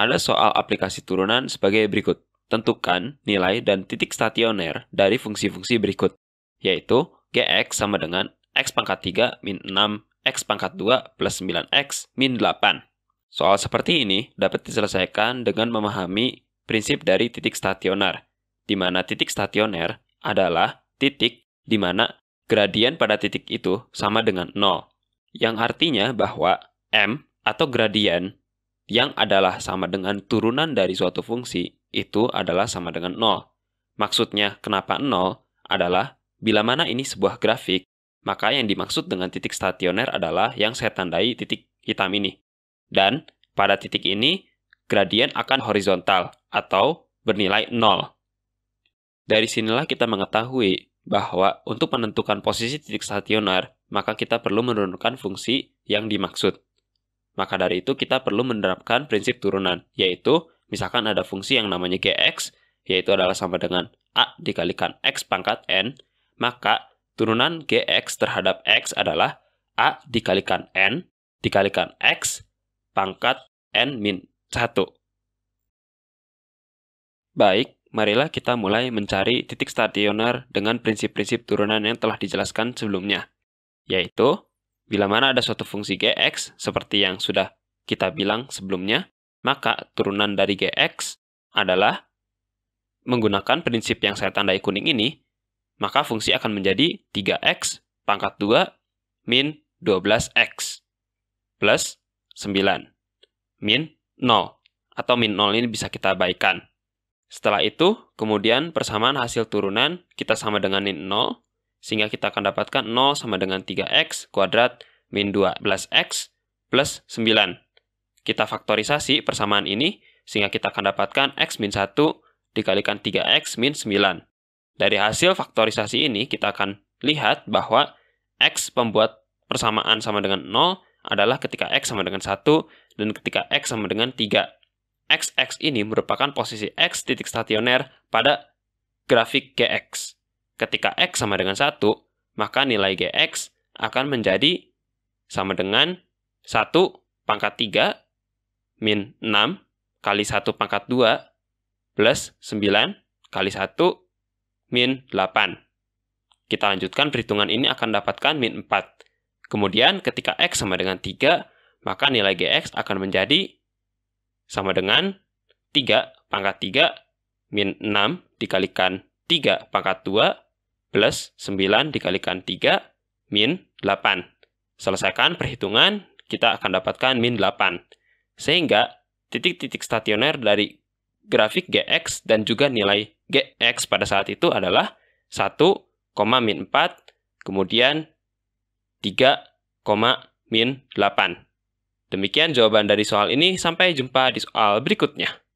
Ada soal aplikasi turunan sebagai berikut. Tentukan nilai dan titik stasioner dari fungsi-fungsi berikut, yaitu GX sama dengan X pangkat 3 min 6, X pangkat 2 plus 9X min 8. Soal seperti ini dapat diselesaikan dengan memahami prinsip dari titik stasioner, di mana titik stasioner adalah titik di mana gradien pada titik itu sama dengan 0, yang artinya bahwa M atau gradien yang adalah sama dengan turunan dari suatu fungsi itu adalah sama dengan 0. Maksudnya, kenapa 0 adalah bila mana ini sebuah grafik, maka yang dimaksud dengan titik stasioner adalah yang saya tandai titik hitam ini. Dan pada titik ini, gradien akan horizontal atau bernilai 0. Dari sinilah kita mengetahui bahwa untuk menentukan posisi titik stasioner, maka kita perlu menurunkan fungsi yang dimaksud. Maka dari itu kita perlu menerapkan prinsip turunan, yaitu misalkan ada fungsi yang namanya gx, yaitu adalah sama dengan a dikalikan x pangkat n, maka turunan gx terhadap x adalah a dikalikan n dikalikan x pangkat n min 1. Baik, marilah kita mulai mencari titik stasioner dengan prinsip-prinsip turunan yang telah dijelaskan sebelumnya, yaitu Bila mana ada suatu fungsi gx, seperti yang sudah kita bilang sebelumnya, maka turunan dari gx adalah menggunakan prinsip yang saya tandai kuning ini, maka fungsi akan menjadi 3x pangkat 2 min 12x plus 9 min 0 atau min 0 ini bisa kita abaikan. Setelah itu, kemudian persamaan hasil turunan kita sama dengan min 0 sehingga kita akan dapatkan 0 sama dengan 3x kuadrat min 12x plus 9. Kita faktorisasi persamaan ini, sehingga kita akan dapatkan x min 1 dikalikan 3x min 9. Dari hasil faktorisasi ini, kita akan lihat bahwa x pembuat persamaan sama dengan 0 adalah ketika x sama dengan 1 dan ketika x sama dengan 3 xx ini merupakan posisi x titik stasioner pada grafik gx. Ketika X sama dengan 1, maka nilai GX akan menjadi sama dengan 1 pangkat 3 min 6 kali 1 pangkat 2 plus 9 kali 1 min 8. Kita lanjutkan perhitungan ini akan dapatkan min 4. Kemudian ketika X sama dengan 3, maka nilai GX akan menjadi sama dengan 3 pangkat 3 min 6 dikalikan 3 pangkat 2 plus 9 dikalikan 3 min 8. Selesaikan perhitungan, kita akan dapatkan min 8. Sehingga titik-titik stasioner dari grafik GX dan juga nilai GX pada saat itu adalah 1, min 4, kemudian 3, min 8. Demikian jawaban dari soal ini, sampai jumpa di soal berikutnya.